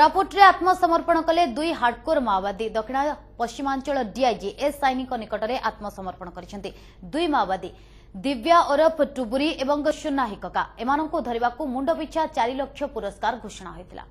କୋରାପୁଟରେ ଆତ୍ମସମର୍ପଣ କଲେ ଦୁଇ ହାର୍ଡକୋର ମାଓବାଦୀ ଦକ୍ଷିଣ ପଶ୍ଚିମାଞ୍ଚଳ ଡିଆଇଜି ଏସ୍ ସାଇନିଙ୍କ ନିକଟରେ ଆତ୍ମସମର୍ପଣ କରିଛନ୍ତି ଦୁଇ ମାଓବାଦୀ ଦିବ୍ୟା ଓରଫ ଟୁବୁରୀ ଏବଂ ସୁନା ହିକକା ଏମାନଙ୍କୁ ଧରିବାକୁ ମୁଣ୍ଡପିଛା ଚାରି ଲକ୍ଷ ପୁରସ୍କାର ଘୋଷଣା ହୋଇଥିଲା